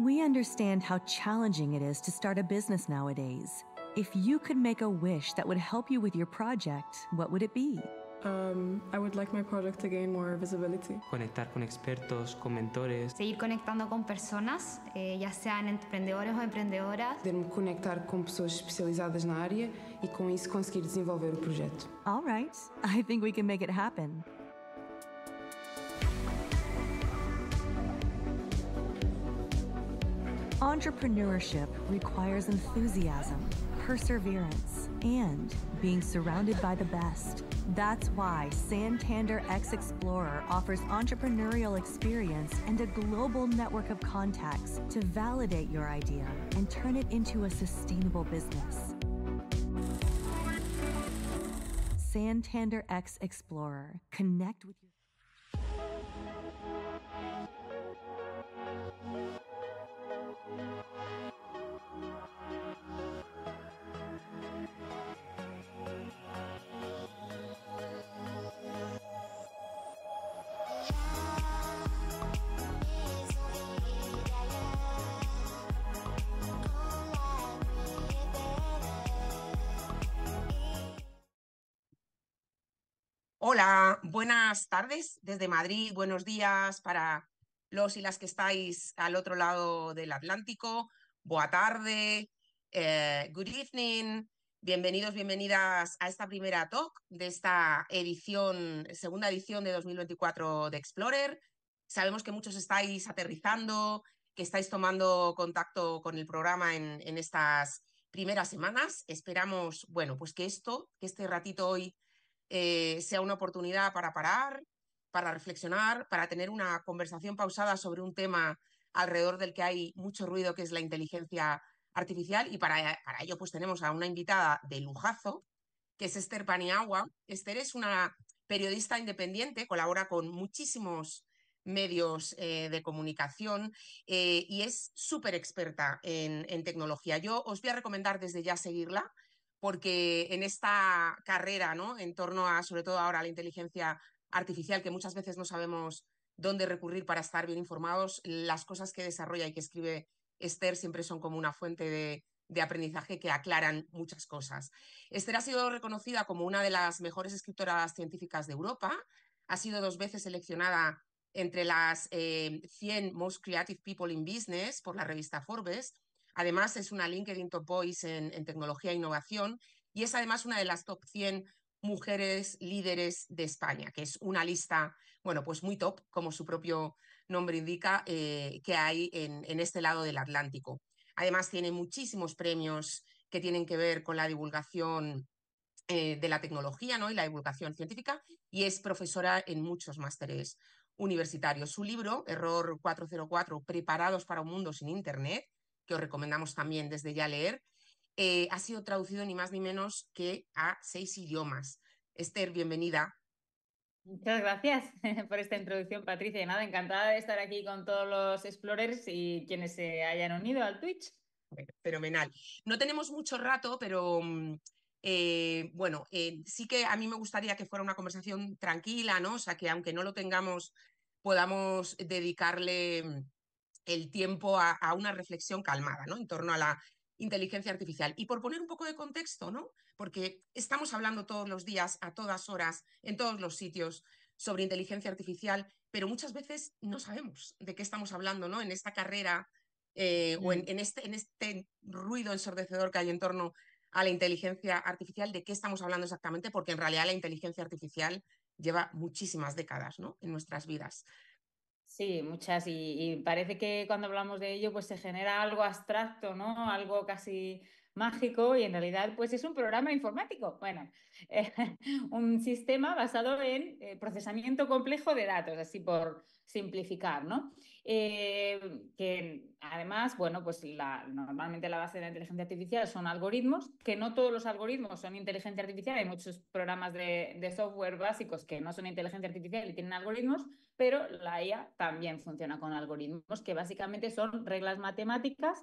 We understand how challenging it is to start a business nowadays. If you could make a wish that would help you with your project, what would it be? Um, I would like my project to gain more visibility. Conectar con expertos, con mentores. Seguir conectando con personas, eh, ya sean emprendedores o emprendedoras. poder conectar con personas especializadas na área y con isso conseguir desenvolver o projeto. All right, I think we can make it happen. Entrepreneurship requires enthusiasm, perseverance, and being surrounded by the best. That's why Santander X Explorer offers entrepreneurial experience and a global network of contacts to validate your idea and turn it into a sustainable business. Santander X Explorer. Connect with your buenas tardes desde Madrid, buenos días para los y las que estáis al otro lado del Atlántico. Boa tarde, eh, good evening, bienvenidos, bienvenidas a esta primera talk de esta edición, segunda edición de 2024 de Explorer. Sabemos que muchos estáis aterrizando, que estáis tomando contacto con el programa en, en estas primeras semanas. Esperamos, bueno, pues que esto, que este ratito hoy eh, sea una oportunidad para parar, para reflexionar, para tener una conversación pausada sobre un tema alrededor del que hay mucho ruido, que es la inteligencia artificial. Y para, ello, pues tenemos a una invitada de lujazo, que es Esther Paniagua. Esther es una periodista independiente, colabora con muchísimos medios eh, de comunicación eh, y es súper experta en, tecnología. Yo os voy a recomendar desde ya seguirla porque en esta carrera, ¿no? En torno a, sobre todo ahora, a la inteligencia artificial, que muchas veces no sabemos dónde recurrir para estar bien informados, las cosas que desarrolla y que escribe Esther siempre son como una fuente de, aprendizaje que aclaran muchas cosas. Esther ha sido reconocida como una de las mejores escritoras científicas de Europa, ha sido dos veces seleccionada entre las 100 eh, Most Creative People in Business por la revista Forbes Además, es una LinkedIn Top Voice en, tecnología e innovación y es además una de las top 100 mujeres líderes de España, que es una lista, bueno, pues muy top, como su propio nombre indica, eh, que hay en, este lado del Atlántico. Además, tiene muchísimos premios que tienen que ver con la divulgación eh, de la tecnología ¿no? y la divulgación científica, y es profesora en muchos másteres universitarios. Su libro, Error 404, Preparados para un Mundo sin Internet, que os recomendamos también desde ya leer, eh, ha sido traducido ni más ni menos que a seis idiomas. Esther, bienvenida. Muchas gracias por esta introducción, Patricia. nada, encantada de estar aquí con todos los explorers y quienes se hayan unido al Twitch. fenomenal. No tenemos mucho rato, pero mm, eh, bueno, eh, sí que a mí me gustaría que fuera una conversación tranquila, ¿no? O sea, que aunque no lo tengamos, podamos dedicarle mm, el tiempo a, una reflexión calmada ¿no? en torno a la inteligencia artificial. Y por poner un poco de contexto, ¿no? porque estamos hablando todos los días, a todas horas, en todos los sitios sobre inteligencia artificial, pero muchas veces no sabemos de qué estamos hablando ¿no? en esta carrera eh, o mm. en, este, en este ruido ensordecedor que hay en torno a la inteligencia artificial, de qué estamos hablando exactamente, porque en realidad la inteligencia artificial lleva muchísimas décadas ¿no? en nuestras vidas. Sí, muchas. Y, parece que cuando hablamos de ello, pues se genera algo abstracto, ¿no? Algo casi mágico y en realidad, pues es un programa informático. Bueno, eh, un sistema basado en eh, procesamiento complejo de datos, así por simplificar, ¿no? Eh, que además, bueno, pues normalmente la base de la inteligencia artificial son algoritmos, que no todos los algoritmos son inteligencia artificial, hay muchos programas de, de software básicos que no son inteligencia artificial y tienen algoritmos, pero la IA también funciona con algoritmos, que básicamente son reglas matemáticas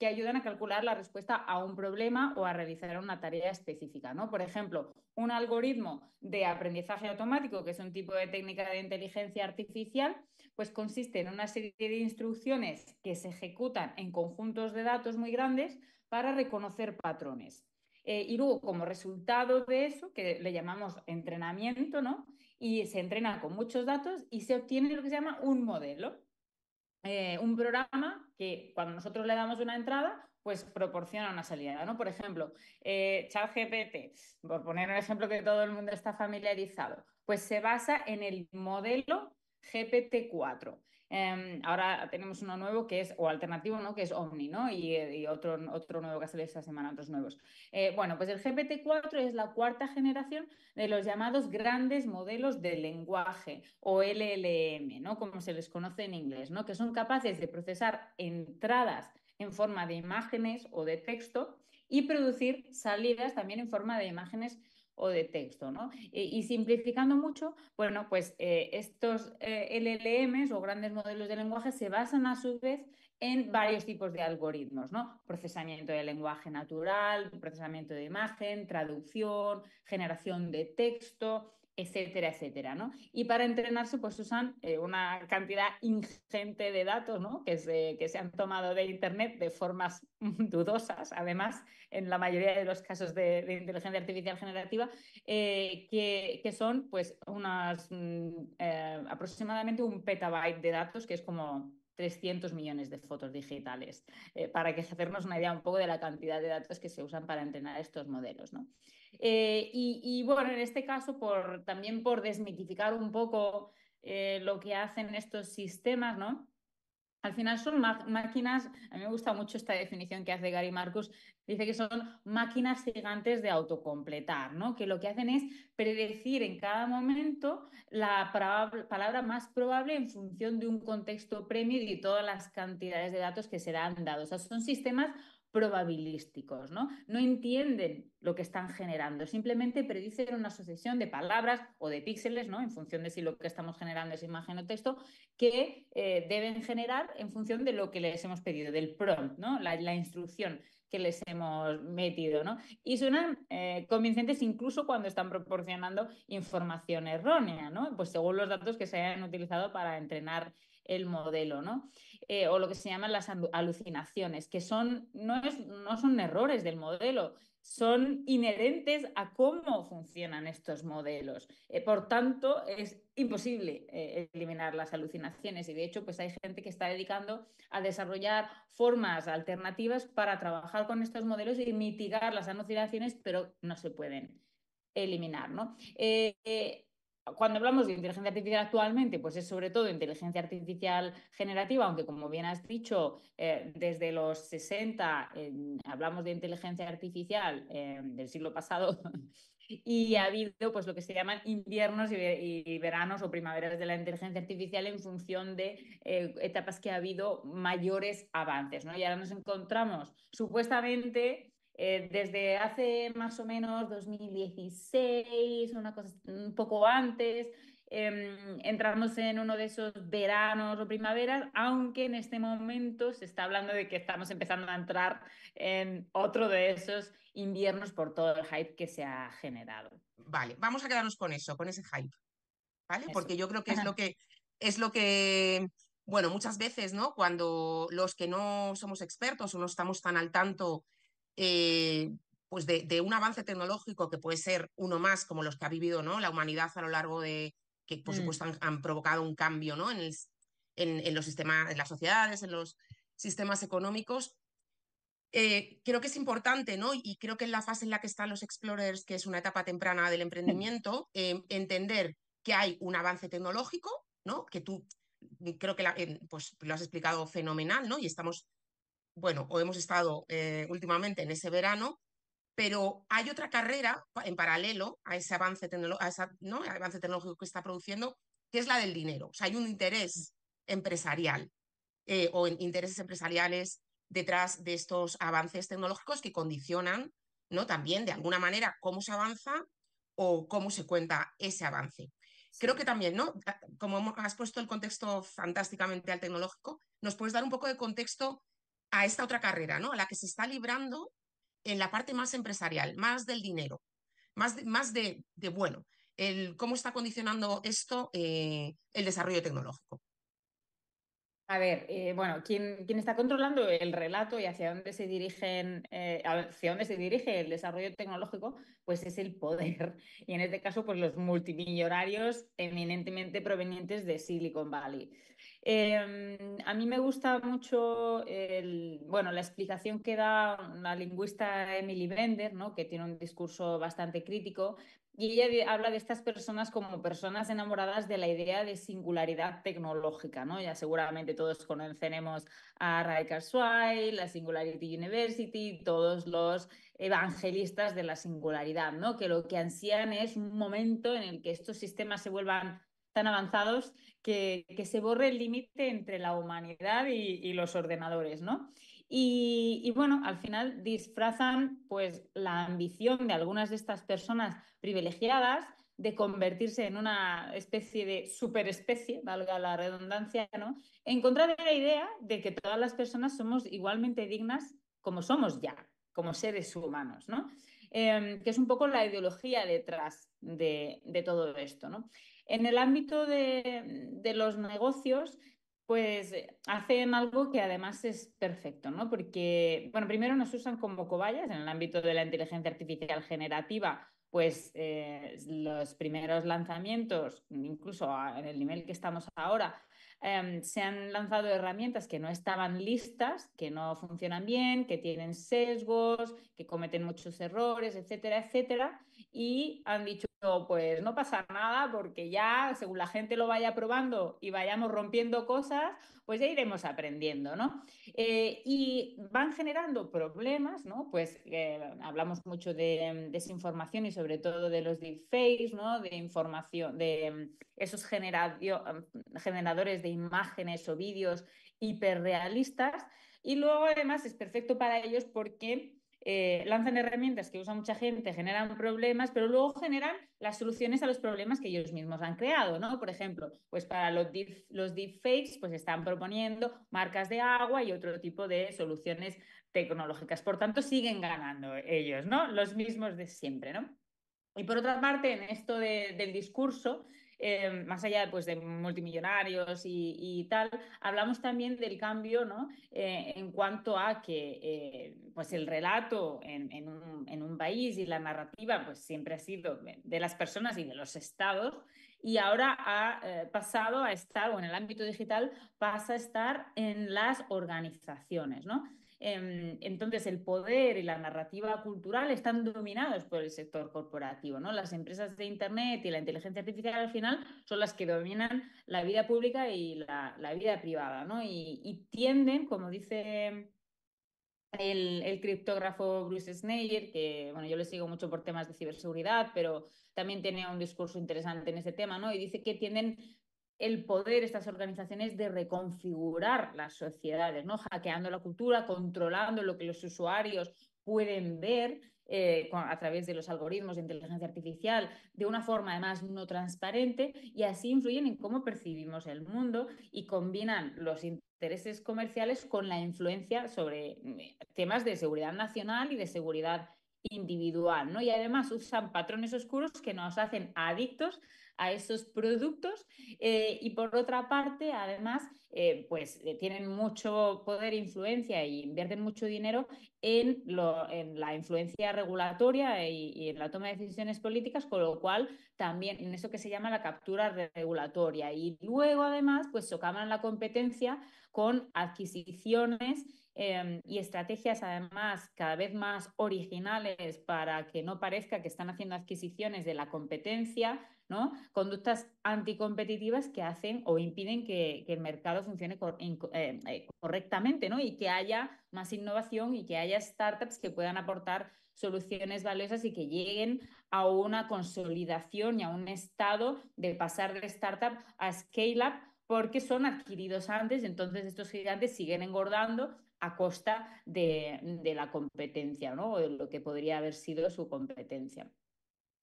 que ayudan a calcular la respuesta a un problema o a realizar una tarea específica. ¿no? Por ejemplo, un algoritmo de aprendizaje automático, que es un tipo de técnica de inteligencia artificial, pues consiste en una serie de instrucciones que se ejecutan en conjuntos de datos muy grandes para reconocer patrones. Eh, y luego, como resultado de eso, que le llamamos entrenamiento, ¿no? Y se entrena con muchos datos y se obtiene lo que se llama un modelo. Eh, un programa que cuando nosotros le damos una entrada, pues proporciona una salida, ¿no? Por ejemplo, eh, ChatGPT, por poner un ejemplo que todo el mundo está familiarizado, pues se basa en el modelo GPT-4. Em, ahora tenemos uno nuevo que es, o alternativo, ¿no? Que es Omni, ¿no? Y, eh, otro, nuevo que sale esta semana, otros nuevos. Eh, bueno, pues el GPT-4 es la cuarta generación de los llamados grandes modelos de lenguaje, o LLM, ¿no? Como se les conoce en inglés, ¿no? Que son capaces de procesar entradas en forma de imágenes o de texto y producir salidas también en forma de imágenes o de texto, ¿no? Eh, y simplificando mucho, bueno, pues eh, estos eh, LLMs o grandes modelos de lenguaje se basan a su vez en varios tipos de algoritmos, ¿no? Procesamiento de lenguaje natural, procesamiento de imagen, traducción, generación de texto, etcétera, etcétera, ¿no? Y para entrenarse, pues usan eh, una cantidad ingente de datos, ¿no? Que se, que se han tomado de Internet de formas dudosas, además, en la mayoría de los casos de, inteligencia artificial generativa, eh, que, son, pues, unas, mm, eh, aproximadamente un petabyte de datos, que es como 300 millones de fotos digitales, eh, para que hacernos una idea un poco de la cantidad de datos que se usan para entrenar estos modelos. ¿no? Eh, y, bueno, en este caso, por, también por desmitificar un poco eh, lo que hacen estos sistemas, ¿no? Al final son máquinas, a mí me gusta mucho esta definición que hace Gary Marcus, dice que son máquinas gigantes de autocompletar, ¿no? Que lo que hacen es predecir en cada momento la palabra más probable en función de un contexto premio y todas las cantidades de datos que serán dados. O sea, son sistemas probabilísticos, ¿no? No entienden lo que están generando, simplemente predicen una sucesión de palabras o de píxeles, ¿no? En función de si lo que estamos generando es imagen o texto, que eh, deben generar en función de lo que les hemos pedido, del prompt, ¿no? La, instrucción que les hemos metido, ¿no? Y suenan eh, convincentes incluso cuando están proporcionando información errónea, ¿no? Pues según los datos que se hayan utilizado para entrenar el modelo, ¿no? Eh, o lo que se llaman las alucinaciones, que son, no, no son errores del modelo, son inherentes a cómo funcionan estos modelos. Eh, por tanto, es imposible eh, eliminar las alucinaciones y de hecho, pues hay gente que está dedicando a desarrollar formas alternativas para trabajar con estos modelos y mitigar las alucinaciones, pero no se pueden eliminar, ¿no? cuando hablamos de inteligencia artificial actualmente, pues es sobre todo inteligencia artificial generativa, aunque como bien has dicho, eh, desde los 60 hablamos de inteligencia artificial em, del siglo pasado y ha habido pues lo que se llaman inviernos y, veranos o primaveras de la inteligencia artificial en función de eh, etapas que ha habido mayores avances, ¿no? Y ahora nos encontramos supuestamente eh, desde hace más o menos 2016, una cosa un poco antes, em, entramos en uno de esos veranos o primaveras, aunque en este momento se está hablando de que estamos empezando a entrar en otro de esos inviernos por todo el hype que se ha generado. Vale, vamos a quedarnos con eso, con ese hype. ¿Vale? Porque yo creo que es lo que es lo que bueno, muchas veces, ¿no? Cuando los que no somos expertos o no estamos tan al tanto eh, pues de, un avance tecnológico que puede ser uno más como los que ha vivido ¿no? la humanidad a lo largo de, que por mm. supuesto han, provocado un cambio ¿no? en, en, los sistemas, en las sociedades, en los sistemas económicos. Eh, creo que es importante, ¿no? Y creo que en la fase en la que están los explorers, que es una etapa temprana del mm. emprendimiento, eh, entender que hay un avance tecnológico, ¿no? Que tú creo que pues, lo has explicado fenomenal, ¿no? Y estamos bueno, o hemos estado eh, últimamente en ese verano, pero hay otra carrera en paralelo a ese avance, ¿no? avance tecnológico que está produciendo, que es la del dinero. O sea, hay un mm. interés empresarial eh, o intereses empresariales detrás de estos avances tecnológicos que condicionan ¿no? también de alguna manera cómo se avanza o cómo se cuenta ese avance. Creo que también, ¿no? Como has puesto el contexto fantásticamente al tecnológico, nos puedes dar un poco de contexto a esta otra carrera, ¿no? La que se está librando en la parte más empresarial, más del dinero, más de, más de, bueno, cómo está condicionando esto eh, el desarrollo tecnológico. A ver, eh, bueno, quien, está controlando el relato y hacia dónde se dirigen, eh, hacia dónde se dirige el desarrollo tecnológico, pues es el poder. Y en este caso, pues los multimillonarios eminentemente provenientes de Silicon Valley. Em, a mí me gusta mucho bueno, la explicación que da la lingüista Emily Bender, ¿no? que tiene un discurso bastante crítico, y ella habla de estas personas como personas enamoradas de la idea de singularidad tecnológica, ¿no? Ya seguramente todos conoceremos a Ray Swy, la Singularity University, todos los evangelistas de la singularidad, ¿no? Que lo que ansían es un momento en el que estos sistemas se vuelvan tan avanzados que, se borre el límite entre la humanidad y, los ordenadores, ¿no? Y, bueno, al final disfrazan pues la ambición de algunas de estas personas privilegiadas de convertirse en una especie de superespecie, valga la redundancia, ¿no? En contra de la idea de que todas las personas somos igualmente dignas como somos ya, como seres humanos, ¿no? Em, que es un poco la ideología detrás de, de todo esto, ¿no? En el ámbito de, los negocios, pues eh, hacen algo que además es perfecto, ¿no? Porque, bueno, primero nos usan como cobayas en el ámbito de la inteligencia artificial generativa, pues eh, los primeros lanzamientos, incluso en el nivel que estamos ahora, em, se han lanzado herramientas que no estaban listas, que no funcionan bien, que tienen sesgos, que cometen muchos errores, etcétera, etcétera, y han dicho, pues no pasa nada porque ya según la gente lo vaya probando y vayamos rompiendo cosas, pues ya iremos aprendiendo, ¿no? Eh, y van generando problemas, ¿no? Pues eh, hablamos mucho de mm, desinformación y sobre todo de los deepfakes, ¿no? De información, de mm, esos mm, generadores de imágenes o vídeos hiperrealistas. Y luego además es perfecto para ellos porque eh, lanzan herramientas que usa mucha gente, generan problemas, pero luego generan las soluciones a los problemas que ellos mismos han creado, ¿no? Por ejemplo, pues para los, deep, deepfakes, pues están proponiendo marcas de agua y otro tipo de soluciones tecnológicas. Por tanto, siguen ganando ellos, ¿no? Los mismos de siempre, ¿no? Y por otra parte, en esto del discurso, Em, más allá pues, de multimillonarios y, tal, hablamos también del cambio ¿no? Eh, en cuanto a que eh, pues el relato en, un, en, un, país y la narrativa pues, siempre ha sido de las personas y de los estados y ahora ha eh, pasado a estar, o en el ámbito digital, pasa a estar en las organizaciones. ¿no? Em, entonces, el poder y la narrativa cultural están dominados por el sector corporativo. ¿no? Las empresas de Internet y la inteligencia artificial al final son las que dominan la vida pública y la, vida privada. ¿no? Y, tienden, como dice el, criptógrafo Bruce Schneier, que bueno, yo le sigo mucho por temas de ciberseguridad, pero también tiene un discurso interesante en ese tema, ¿no? y dice que tienden el poder, estas organizaciones, de reconfigurar las sociedades, ¿no? Hackeando la cultura, controlando lo que los usuarios pueden ver eh, a través de los algoritmos de inteligencia artificial de una forma además no transparente y así influyen en cómo percibimos el mundo y combinan los intereses comerciales con la influencia sobre eh, temas de seguridad nacional y de seguridad individual, ¿no? Y además usan patrones oscuros que nos hacen adictos a esos productos eh, y por otra parte, además, eh, pues eh, tienen mucho poder e influencia y invierten mucho dinero en, lo, en la influencia regulatoria y, en la toma de decisiones políticas, con lo cual también en eso que se llama la captura regulatoria. Y luego, además, pues socavan la competencia con adquisiciones em, y estrategias además cada vez más originales para que no parezca que están haciendo adquisiciones de la competencia, Conductas anticompetitivas que hacen o impiden que, el mercado funcione eh, eh, correctamente, Y que haya más innovación y que haya startups que puedan aportar soluciones valiosas y que lleguen a una consolidación y a un estado de pasar de startup a scale-up porque son adquiridos antes, entonces estos gigantes siguen engordando a costa de, la competencia, O de lo que podría haber sido su competencia.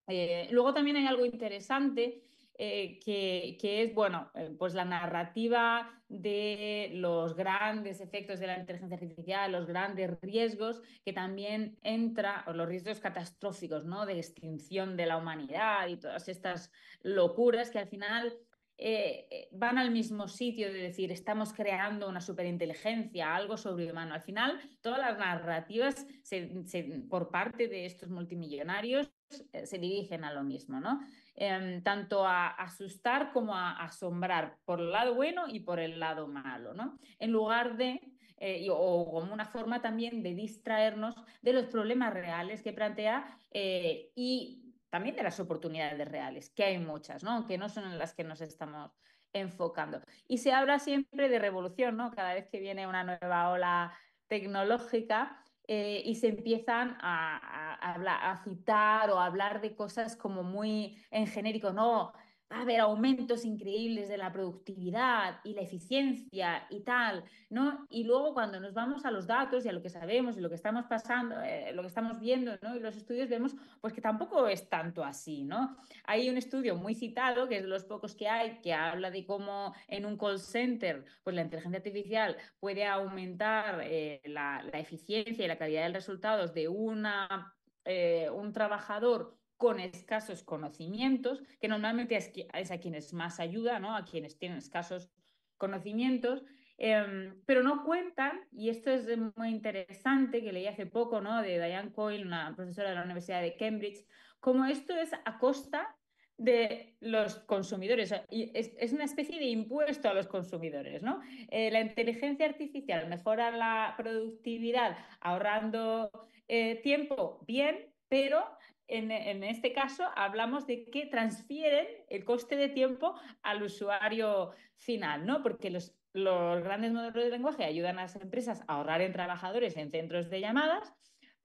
Eh, luego también hay algo interesante eh, que, es, bueno, eh, pues la narrativa de los grandes efectos de la inteligencia artificial, los grandes riesgos que también entra, los riesgos catastróficos, ¿no? De extinción de la humanidad y todas estas locuras que al final van al mismo sitio de decir, estamos creando una superinteligencia, algo sobrehumano. Al final, todas las narrativas por parte de estos multimillonarios eh, se dirigen a lo mismo, ¿no? Em, tanto a asustar como a asombrar por el lado bueno y por el lado malo, ¿no? En lugar de, eh, o como una forma también de distraernos de los problemas reales que plantea eh, y también de las oportunidades reales, que hay muchas, ¿no? Que no son en las que nos estamos enfocando. Y se habla siempre de revolución, ¿no? Cada vez que viene una nueva ola tecnológica, eh, y se empiezan a, a citar o a hablar de cosas como muy en genérico, no, va a haber aumentos increíbles de la productividad y la eficiencia y tal, ¿no? Y luego cuando nos vamos a los datos y a lo que sabemos y lo que estamos pasando, eh, lo que estamos viendo, ¿no? Y los estudios vemos pues que tampoco es tanto así, ¿no? Hay un estudio muy citado, que es de los pocos que hay, que habla de cómo en un call center, pues la inteligencia artificial puede aumentar eh, la, eficiencia y la calidad de los resultados de una eh, un trabajador con escasos conocimientos, que normalmente es, a quienes más ayuda, ¿no? a quienes tienen escasos conocimientos, em, pero no cuentan, y esto es muy interesante, que leí hace poco ¿no? de Diane Coyle, una profesora de la Universidad de Cambridge, como esto es a costa de los consumidores. es, una especie de impuesto a los consumidores, ¿no? Eh, la inteligencia artificial mejora la productividad ahorrando eh, tiempo, bien, pero en, este caso hablamos de que transfieren el coste de tiempo al usuario final, ¿no? Porque los grandes modelos de lenguaje ayudan a las empresas a ahorrar en trabajadores en centros de llamadas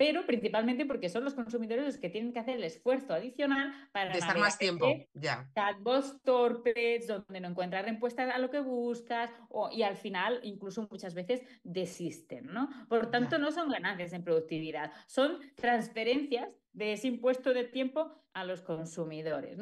pero principalmente porque son los consumidores los que tienen que hacer el esfuerzo adicional para estar más tiempo, ya. Chatbots torpes, donde no encuentras respuestas a lo que buscas o, y al final incluso muchas veces desisten, ¿no? Por tanto, no son ganancias en productividad, son transferencias de ese impuesto de tiempo a los consumidores,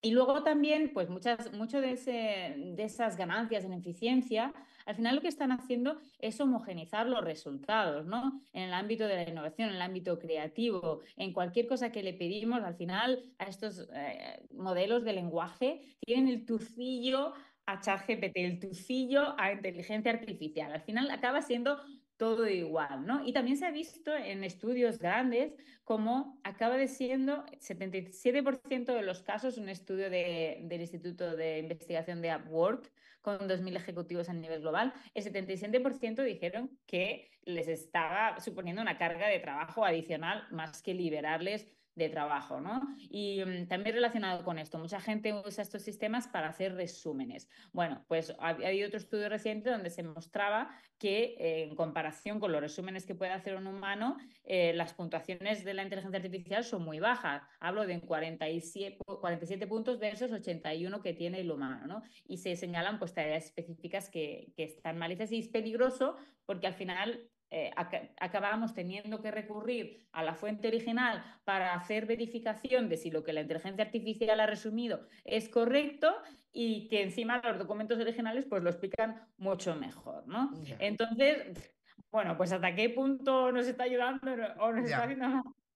Y luego también, pues muchas, mucho de, de esas ganancias en eficiencia al final lo que están haciendo es homogenizar los resultados, ¿no? En el ámbito de la innovación, en el ámbito creativo, en cualquier cosa que le pedimos, al final a estos eh, modelos de lenguaje tienen el tucillo a ChatGPT, el tucillo a inteligencia artificial. Al final acaba siendo todo igual, ¿no? Y también se ha visto en estudios grandes como acaba de siendo 77% de los casos un estudio del Instituto de Investigación de Upwork con 2.000 ejecutivos a nivel global, el 77% dijeron que les estaba suponiendo una carga de trabajo adicional más que liberarles de trabajo, ¿no? Y mm, también relacionado con esto, mucha gente usa estos sistemas para hacer resúmenes. Bueno, pues hay otro estudio reciente donde se mostraba que eh, en comparación con los resúmenes que puede hacer un humano, eh, las puntuaciones de la inteligencia artificial son muy bajas. Hablo de 47, 47 puntos versus 81 que tiene el humano, ¿no? Y se señalan pues tareas específicas que, están mal y es peligroso porque al final eh, acabamos teniendo que recurrir a la fuente original para hacer verificación de si lo que la inteligencia artificial ha resumido es correcto y que encima los documentos originales pues lo explican mucho mejor, Entonces, bueno, pues hasta qué punto nos está ayudando o nos está haciendo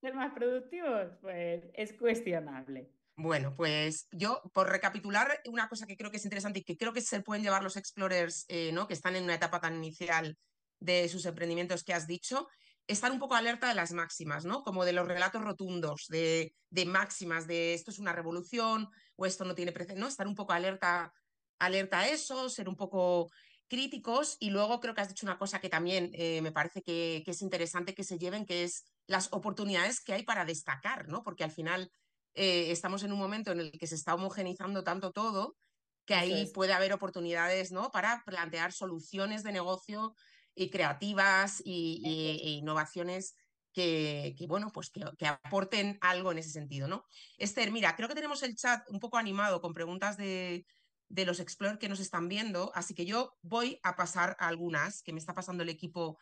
ser más productivos, pues es cuestionable. Bueno, pues yo, por recapitular, una cosa que creo que es interesante y que creo que se pueden llevar los explorers, eh, ¿no? Que están en una etapa tan inicial de sus emprendimientos que has dicho, estar un poco alerta de las máximas, ¿no? Como de los relatos rotundos, de, máximas, de esto es una revolución o esto no tiene precio, ¿no? Estar un poco alerta, alerta a eso, ser un poco críticos y luego creo que has dicho una cosa que también eh, me parece que, es interesante que se lleven, que es las oportunidades que hay para destacar, ¿no? Porque al final eh, estamos en un momento en el que se está homogenizando tanto todo que ahí puede haber oportunidades, ¿no? Para plantear soluciones de negocio y creativas y, e innovaciones que, bueno, pues que, aporten algo en ese sentido, ¿no? Esther, mira, creo que tenemos el chat un poco animado con preguntas de, los explorers que nos están viendo, así que yo voy a pasar algunas que me está pasando el equipo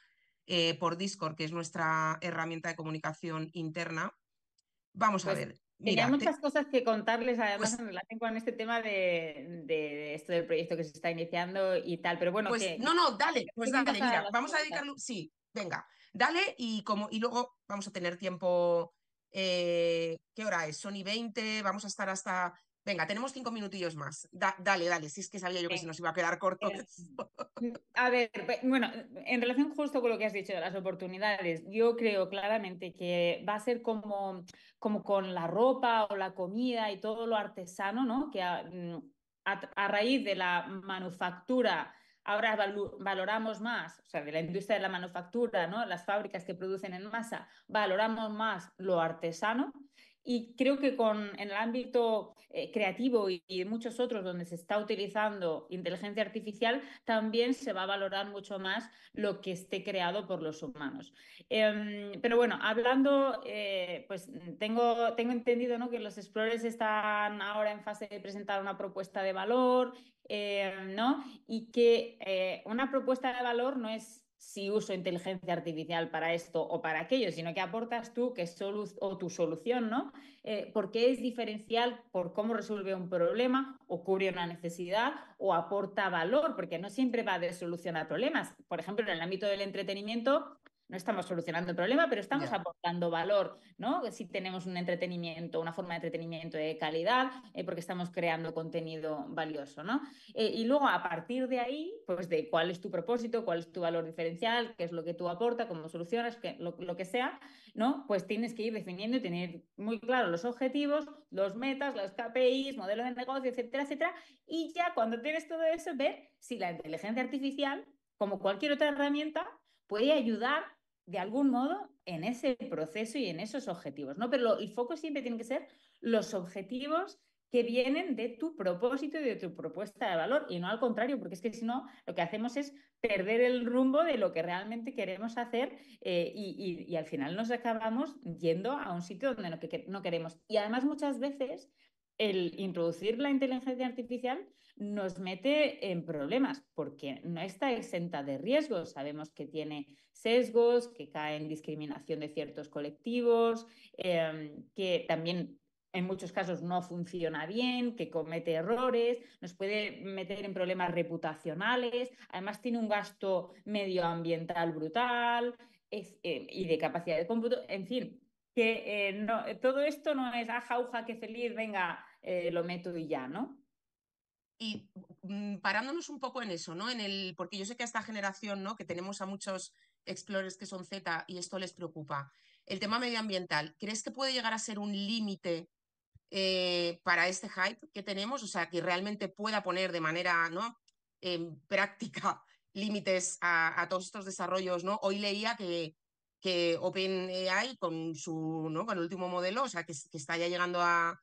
eh, por Discord, que es nuestra herramienta de comunicación interna. Vamos a pues ver. Tenía muchas cosas que contarles además pues en relación con este tema de, esto del proyecto que se está iniciando y tal, pero bueno. Pues, no, no, dale, pues dale, mira, vamos a dedicarlo, sí, venga, dale y como, y luego vamos a tener tiempo, eh, ¿qué hora es? Son y 20, vamos a estar hasta Venga, tenemos cinco minutillos más. dale, dale, si es que sabía yo que se nos iba a quedar corto. Eh, a ver, bueno, en relación justo con lo que has dicho de las oportunidades, yo creo claramente que va a ser como, como con la ropa o la comida y todo lo artesano, ¿no? Que a mm, raíz de la manufactura ahora valoramos más, o sea, de la industria de la manufactura, ¿no? las fábricas que producen en masa, valoramos más lo artesano y creo que con, en el ámbito eh, creativo y, muchos otros donde se está utilizando inteligencia artificial, también se va a valorar mucho más lo que esté creado por los humanos. Em, pero bueno, hablando, eh, pues tengo, tengo entendido ¿no? que los explorers están ahora en fase de presentar una propuesta de valor, em, ¿no? Y que eh, una propuesta de valor no es si uso inteligencia artificial para esto o para aquello, sino que aportas tú o tu solución, ¿no? Eh, porque es diferencial por cómo resuelve un problema o cubre una necesidad o aporta valor, porque no siempre va de solución a problemas. Por ejemplo, en el ámbito del entretenimiento, no estamos solucionando el problema, pero estamos aportando valor, ¿no? Si tenemos un entretenimiento, una forma de entretenimiento de calidad, eh, porque estamos creando contenido valioso, ¿no? Eh, y luego a partir de ahí, pues de cuál es tu propósito, cuál es tu valor diferencial, qué es lo que tú aportas, cómo solucionas, lo, que sea, ¿no? Pues tienes que ir definiendo y tener muy claro los objetivos, los metas, los KPIs, modelos de negocio, etcétera, etcétera. Y ya cuando tienes todo eso, ver si la inteligencia artificial, como cualquier otra herramienta, puede ayudar de algún modo en ese proceso y en esos objetivos, ¿no? Pero el foco siempre tiene que ser los objetivos que vienen de tu propósito y de tu propuesta de valor y no al contrario, porque es que si no, lo que hacemos es perder el rumbo de lo que realmente queremos hacer eh, y, al final nos acabamos yendo a un sitio donde no, que, no queremos. Y además muchas veces el introducir la inteligencia artificial nos mete en problemas porque no está exenta de riesgos. Sabemos que tiene sesgos, que cae en discriminación de ciertos colectivos, em, que también en muchos casos no funciona bien, que comete errores, nos puede meter en problemas reputacionales, además tiene un gasto medioambiental brutal em, y de capacidad de cómputo, en fin, que eh, todo esto no es a ah, jauja que feliz, venga, eh, lo meto y ya, ¿no? Y mm, parándonos un poco en eso, ¿no? En el, porque yo sé que a esta generación, ¿no? Que tenemos a muchos explorers que son Z y esto les preocupa. El tema medioambiental, ¿crees que puede llegar a ser un límite eh, para este hype que tenemos? O sea, que realmente pueda poner de manera, ¿no? En práctica límites a, todos estos desarrollos, ¿no? Hoy leía que, que OpenAI con su, Con el último modelo, o sea, que está ya llegando a,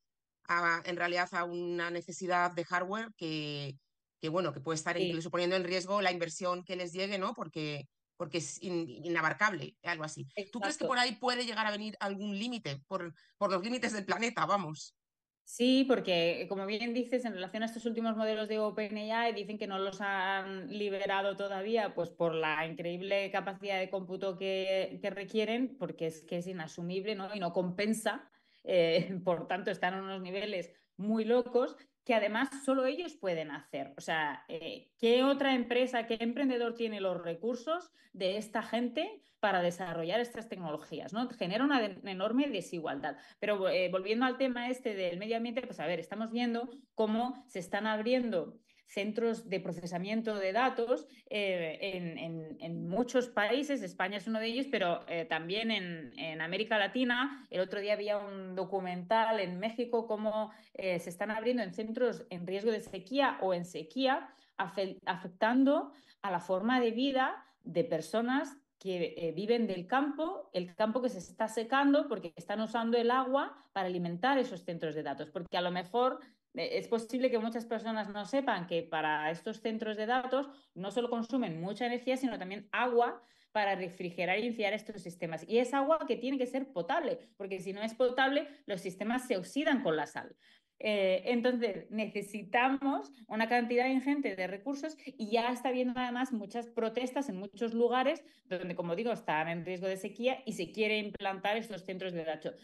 en realidad a una necesidad de hardware que, que bueno, que puede estar incluso poniendo en riesgo la inversión que les llegue, ¿no? Porque, porque es inabarcable, algo así. ¿Tú crees que por ahí puede llegar a venir algún límite, por, por los límites del planeta, vamos? Sí, porque como bien dices, en relación a estos últimos modelos de OpenAI, dicen que no los han liberado todavía, pues por la increíble capacidad de cómputo que, que requieren, porque es que es inasumible ¿no? y no compensa eh, por tanto están en unos niveles muy locos que además solo ellos pueden hacer. O sea, eh, ¿qué otra empresa, qué emprendedor tiene los recursos de esta gente para desarrollar estas tecnologías? ¿no? Genera una, enorme desigualdad. Pero eh, volviendo al tema este del medio ambiente, pues a ver, estamos viendo cómo se están abriendo centros de procesamiento de datos eh, en, muchos países, España es uno de ellos, pero eh, también en, América Latina. El otro día había un documental en México cómo eh, se están abriendo en centros en riesgo de sequía o en sequía, afectando a la forma de vida de personas que viven del campo, el campo que se está secando porque están usando el agua para alimentar esos centros de datos, porque a lo mejor eh, es posible que muchas personas no sepan que para estos centros de datos no solo consumen mucha energía, sino también agua para refrigerar y enfriar estos sistemas. Y es agua que tiene que ser potable, porque si no es potable, los sistemas se oxidan con la sal. Eh, entonces, necesitamos una cantidad ingente de recursos y ya está habiendo además muchas protestas en muchos lugares donde, como digo, están en riesgo de sequía y se quiere implantar estos centros de datos.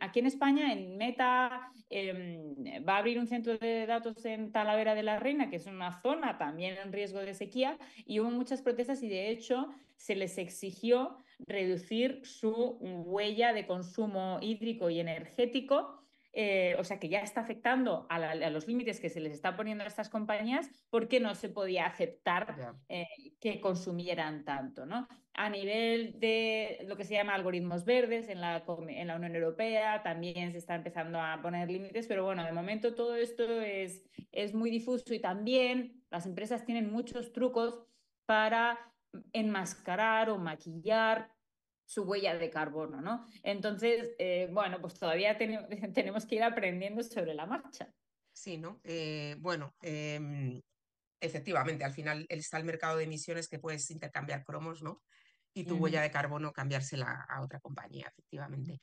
aquí en España, en Meta, em, va a abrir un centro de datos en Talavera de la Reina, que es una zona también en riesgo de sequía, y hubo muchas protestas y de hecho se les exigió reducir su huella de consumo hídrico y energético eh, o sea, que ya está afectando a, los límites que se les está poniendo a estas compañías, porque no se podía aceptar eh, que consumieran tanto, ¿no? A nivel de lo que se llama algoritmos verdes en la, Unión Europea, también se está empezando a poner límites, pero bueno, de momento todo esto es muy difuso y también las empresas tienen muchos trucos para enmascarar o maquillar su huella de carbono, ¿no? Entonces, eh, bueno, pues todavía tenemos que ir aprendiendo sobre la marcha. Sí, ¿no? Eh, bueno, em, efectivamente, al final está el mercado de emisiones que puedes intercambiar cromos, ¿no? Y tu huella de carbono cambiársela a otra compañía, efectivamente.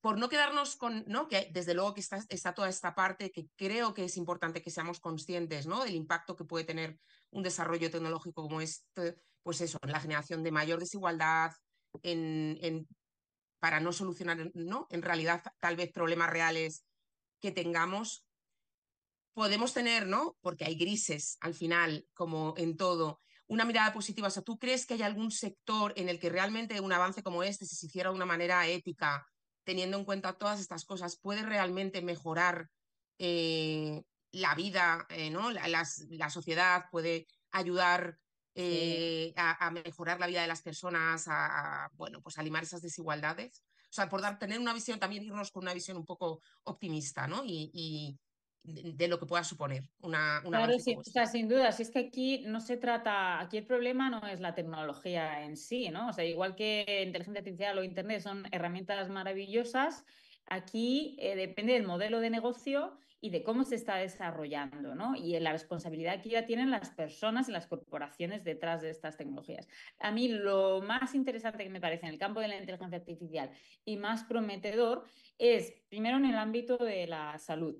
Por no quedarnos con, ¿no? Que desde luego que está, está toda esta parte que creo que es importante que seamos conscientes, ¿no? Del impacto que puede tener un desarrollo tecnológico como este, pues eso, en la generación de mayor desigualdad, en, para no solucionar, ¿no? En realidad, tal vez problemas reales que tengamos. Podemos tener, ¿no? Porque hay grises al final, como en todo, una mirada positiva. O sea, ¿tú crees que hay algún sector en el que realmente un avance como este, si se hiciera de una manera ética, teniendo en cuenta todas estas cosas, puede realmente mejorar eh, la vida, eh, ¿no? La, la, sociedad, puede ayudar eh, a, mejorar la vida de las personas, a, bueno, pues limar esas desigualdades. O sea, por tener una visión, también irnos con una visión un poco optimista, ¿no? Y, de, lo que pueda suponer una... una claro, sí, sin duda, si es que aquí no se trata, aquí el problema no es la tecnología en sí, ¿no? O sea, igual que inteligencia artificial o Internet son herramientas maravillosas, aquí eh, depende del modelo de negocio de cómo se está desarrollando, ¿no? Y la responsabilidad que ya tienen las personas y las corporaciones detrás de estas tecnologías. A mí lo más interesante que me parece en el campo de la inteligencia artificial y más prometedor es, primero, en el ámbito de la salud.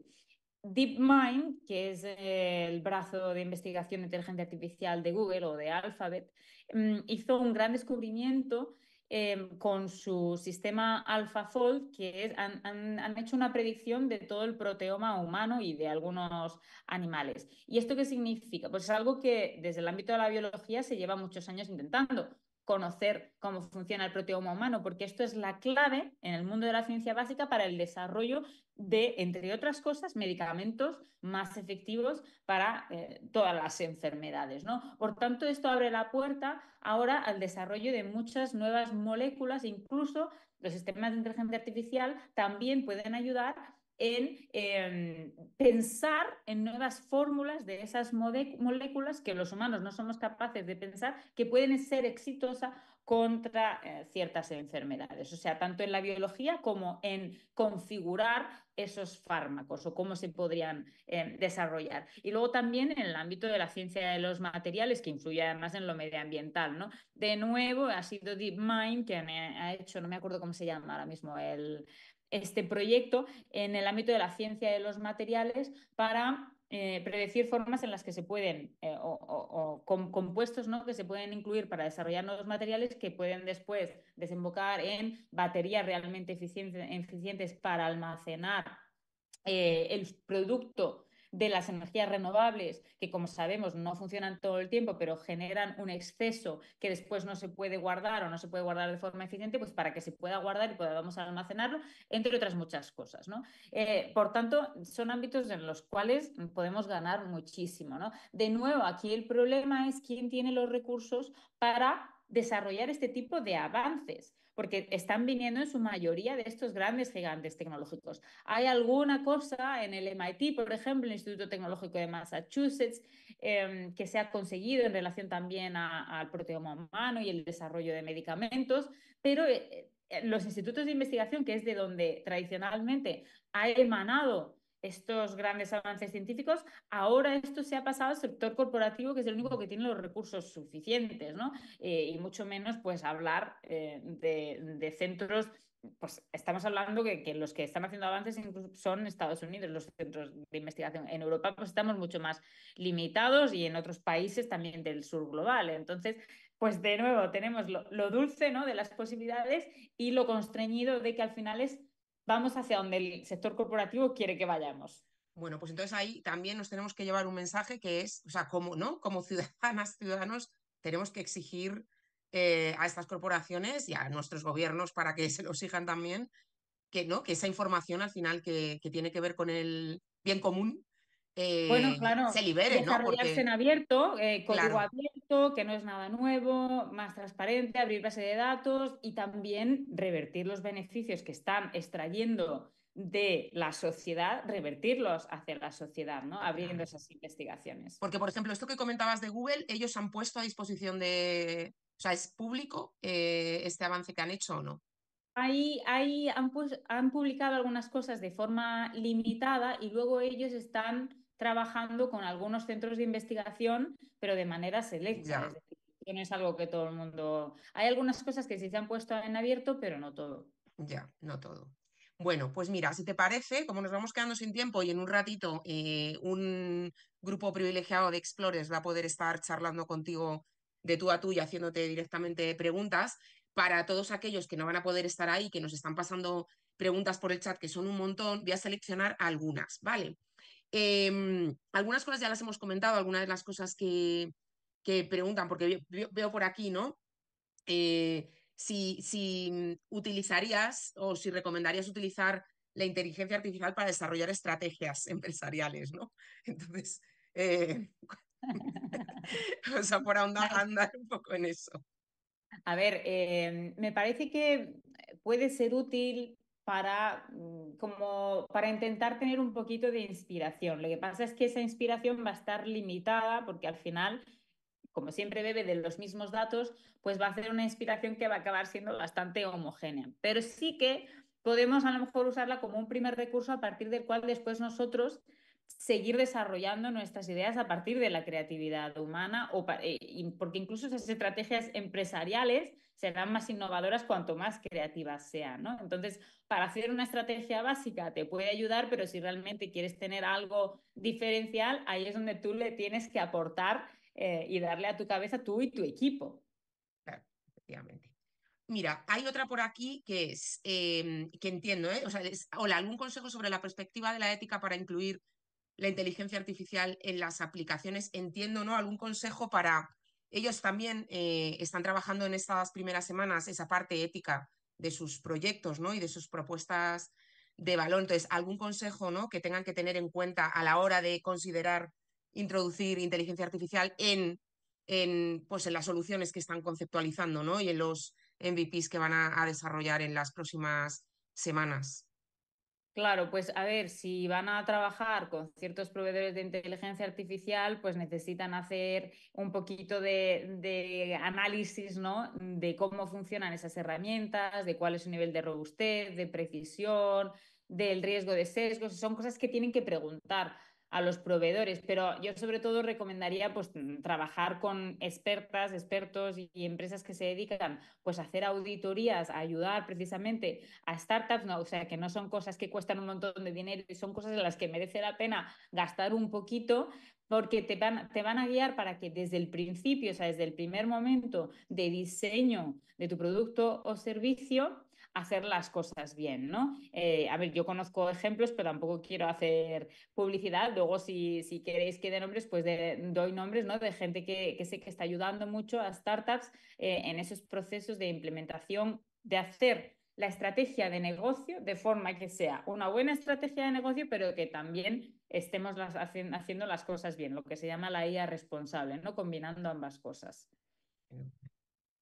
DeepMind, que es eh, el brazo de investigación de inteligencia artificial de Google o de Alphabet, mm, hizo un gran descubrimiento Em, con su sistema AlphaFold, que han, hecho una predicción de todo el proteoma humano y de algunos animales. ¿Y esto qué significa? Pues es algo que desde el ámbito de la biología se lleva muchos años intentando conocer cómo funciona el proteoma humano, porque esto es la clave en el mundo de la ciencia básica para el desarrollo de, entre otras cosas, medicamentos más efectivos para eh, todas las enfermedades. ¿no? Por tanto, esto abre la puerta ahora al desarrollo de muchas nuevas moléculas, incluso los sistemas de inteligencia artificial también pueden ayudar en em, pensar en nuevas fórmulas de esas moléculas que los humanos no somos capaces de pensar que pueden ser exitosas contra eh, ciertas enfermedades. O sea, tanto en la biología como en configurar esos fármacos o cómo se podrían em, desarrollar. Y luego también en el ámbito de la ciencia de los materiales, que influye además en lo medioambiental. ¿no? De nuevo, ha sido DeepMind quien eh, ha hecho, no me acuerdo cómo se llama ahora mismo el este proyecto en el ámbito de la ciencia de los materiales para eh, predecir formas en las que se pueden, eh, o, compuestos ¿no? que se pueden incluir para desarrollar nuevos materiales que pueden después desembocar en baterías realmente eficientes, eficientes para almacenar eh, el producto de las energías renovables, que como sabemos no funcionan todo el tiempo, pero generan un exceso que después no se puede guardar o no se puede guardar de forma eficiente, pues para que se pueda guardar y podamos almacenarlo, entre otras muchas cosas. ¿no? Eh, por tanto, son ámbitos en los cuales podemos ganar muchísimo. De nuevo, aquí el problema es quién tiene los recursos para desarrollar este tipo de avances porque están viniendo en su mayoría de estos grandes gigantes tecnológicos. Hay alguna cosa en el MIT, por ejemplo, el Instituto Tecnológico de Massachusetts, em, que se ha conseguido en relación también al proteoma humano y el desarrollo de medicamentos, pero eh, eh, los institutos de investigación, que es de donde tradicionalmente ha emanado estos grandes avances científicos, ahora esto se ha pasado al sector corporativo, que es el único que tiene los recursos suficientes, ¿no? Eh, y mucho menos, pues, hablar eh, de, de centros pues estamos hablando que, que, los que están haciendo avances son Estados Unidos, los centros de investigación. En Europa pues estamos mucho más limitados y en otros países también del sur global. Entonces, pues de nuevo tenemos lo, lo dulce ¿no? de las posibilidades y lo constreñido de que al final es vamos hacia donde el sector corporativo quiere que vayamos. Bueno, pues entonces ahí también nos tenemos que llevar un mensaje que es, o sea, como, ¿no? como ciudadanas, ciudadanos, tenemos que exigir eh, a estas corporaciones y a nuestros gobiernos para que se lo exijan también, que, ¿no? que esa información al final que tiene que ver con el bien común, bueno, eh, claro, se libere, ¿no? en abierto, eh, código abierto, que no es nada nuevo, más transparente, abrir base de datos y también revertir los beneficios que están extrayendo de la sociedad, revertirlos hacia la sociedad, ¿no? Ah, Abriendo esas investigaciones. Porque, por ejemplo, esto que comentabas de Google, ellos han puesto a disposición de. O sea, ¿es público eh, este avance que han hecho o no? Ahí, ahí han, han publicado algunas cosas de forma limitada y luego ellos están trabajando con algunos centros de investigación, pero de manera selecta. Es decir, no es algo que todo el mundo. Hay algunas cosas que sí se han puesto en abierto, pero no todo. Ya, no todo. Bueno, pues mira, si te parece, como nos vamos quedando sin tiempo y en un ratito eh, un grupo privilegiado de Explorers va a poder estar charlando contigo de tú a tú y haciéndote directamente preguntas, para todos aquellos que no van a poder estar ahí, que nos están pasando preguntas por el chat, que son un montón, voy a seleccionar algunas, ¿vale? Em, algunas cosas ya las hemos comentado, algunas de las cosas que, preguntan, porque veo, por aquí, ¿no? Eh, si, si mm, utilizarías o si recomendarías utilizar la inteligencia artificial para desarrollar estrategias empresariales, ¿no? Entonces, eh, o por ahondar, un poco en eso. A ver, em, me parece que puede ser útil para, mm, como, para intentar tener un poquito de inspiración. Lo que pasa es que esa inspiración va a estar limitada porque al final, como siempre bebe de los mismos datos, pues va a ser una inspiración que va a acabar siendo bastante homogénea. Pero sí que podemos a lo mejor usarla como un primer recurso a partir del cual después nosotros seguir desarrollando nuestras ideas a partir de la creatividad humana, o eh, porque incluso esas estrategias empresariales serán más innovadoras cuanto más creativas sean, ¿no? Entonces, para hacer una estrategia básica te puede ayudar, pero si realmente quieres tener algo diferencial, ahí es donde tú le tienes que aportar eh, y darle a tu cabeza tú y tu equipo. Claro, efectivamente. Mira, hay otra por aquí que es, em, que entiendo, ¿eh? O sea, hola, ¿algún consejo sobre la perspectiva de la ética para incluir la inteligencia artificial en las aplicaciones? Entiendo, ¿no? ¿Algún consejo para ellos también eh, están trabajando en estas primeras semanas esa parte ética de sus proyectos ¿no? y de sus propuestas de valor. Entonces, algún consejo ¿no? que tengan que tener en cuenta a la hora de considerar introducir inteligencia artificial en, pues, las soluciones que están conceptualizando ¿no? y en los MVPs que van a desarrollar en las próximas semanas. Claro, pues a ver, si van a trabajar con ciertos proveedores de inteligencia artificial, pues necesitan hacer un poquito de, análisis, De cómo funcionan esas herramientas, de cuál es su nivel de robustez, de precisión, del riesgo de sesgos. Son cosas que tienen que preguntar a los proveedores, pero yo sobre todo recomendaría pues, trabajar con expertas, expertos y, empresas que se dedican pues, a hacer auditorías, a ayudar precisamente a startups, no, o sea, que no son cosas que cuestan un montón de dinero y son cosas en las que merece la pena gastar un poquito porque te van, te van a guiar para que desde el principio, o sea, desde el primer momento de diseño de tu producto o servicio, hacer las cosas bien, ¿no? Eh, a ver, yo conozco ejemplos, pero tampoco quiero hacer publicidad. Luego, si, queréis que dé nombres, pues doy nombres, ¿no? De gente que, sé que está ayudando mucho a startups eh, en esos procesos de implementación, de hacer la estrategia de negocio de forma que sea una buena estrategia de negocio, pero que también estemos las, haciendo las cosas bien, lo que se llama la IA responsable, ¿no? Combinando ambas cosas.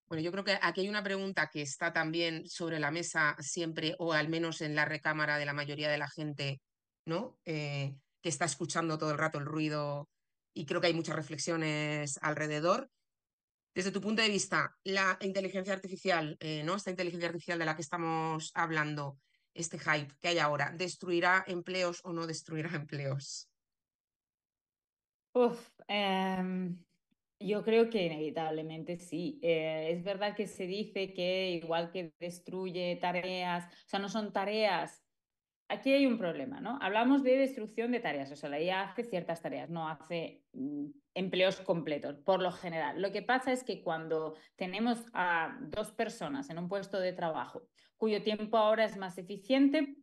Bueno, yo creo que aquí hay una pregunta que está también sobre la mesa siempre, o al menos en la recámara de la mayoría de la gente, ¿no? Eh, que está escuchando todo el rato el ruido y creo que hay muchas reflexiones alrededor. Desde tu punto de vista, la inteligencia artificial, eh, ¿no? Esta inteligencia artificial de la que estamos hablando, este hype que hay ahora, ¿destruirá empleos o no destruirá empleos? Uf, em, yo creo que inevitablemente sí. Eh, es verdad que se dice que igual que destruye tareas, o sea, no son tareas. Aquí hay un problema, ¿no? Hablamos de destrucción de tareas, o sea, la IA hace ciertas tareas, no hace mm, empleos completos, por lo general. Lo que pasa es que cuando tenemos a dos personas en un puesto de trabajo cuyo tiempo ahora es más eficiente,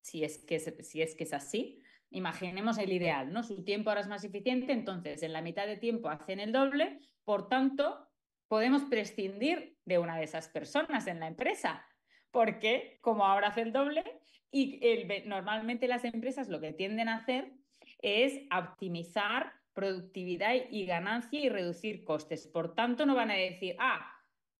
si es que, si es, que es así, imaginemos el ideal, ¿no? Su tiempo ahora es más eficiente, entonces en la mitad de tiempo hacen el doble, por tanto, podemos prescindir de una de esas personas en la empresa, porque como ahora hace el doble, y normalmente las empresas lo que tienden a hacer es optimizar productividad y ganancia y reducir costes. Por tanto, no van a decir, ah,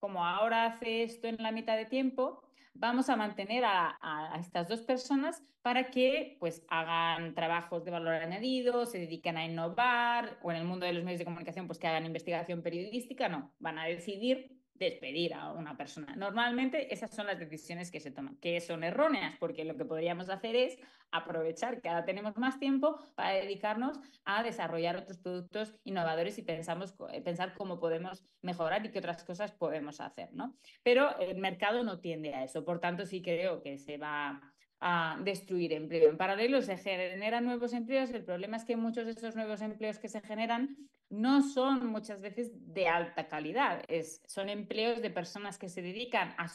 como ahora hace esto en la mitad de tiempo, vamos a mantener a, estas dos personas para que pues hagan trabajos de valor añadido, se dediquen a innovar o en el mundo de los medios de comunicación pues que hagan investigación periodística, no, van a decidir despedir a una persona. Normalmente esas son las decisiones que se toman, que son erróneas, porque lo que podríamos hacer es aprovechar que ahora tenemos más tiempo para dedicarnos a desarrollar otros productos innovadores y pensamos, eh, pensar cómo podemos mejorar y qué otras cosas podemos hacer, ¿no? Pero el mercado no tiende a eso, por tanto sí creo que se va a destruir empleo. En paralelo se generan nuevos empleos, el problema es que muchos de esos nuevos empleos que se generan no son muchas veces de alta calidad, es, son empleos de personas que se dedican a,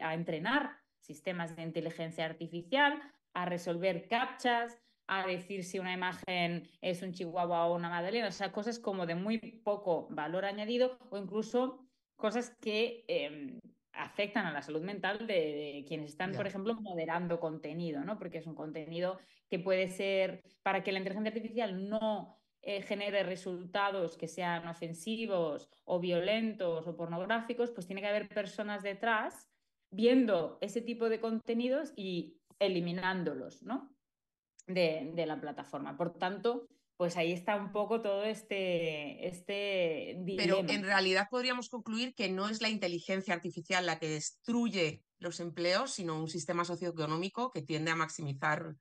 a entrenar sistemas de inteligencia artificial, a resolver captchas, a decir si una imagen es un chihuahua o una madalena, o sea, cosas como de muy poco valor añadido o incluso cosas que em, afectan a la salud mental de, quienes están, por ejemplo, moderando contenido, ¿no? Porque es un contenido que puede ser, para que la inteligencia artificial no eh, genere resultados que sean ofensivos o violentos o pornográficos, pues tiene que haber personas detrás viendo ese tipo de contenidos y eliminándolos, ¿no? de la plataforma. Por tanto, pues ahí está un poco todo este, este Pero en realidad podríamos concluir que no es la inteligencia artificial la que destruye los empleos, sino un sistema socioeconómico que tiende a maximizar,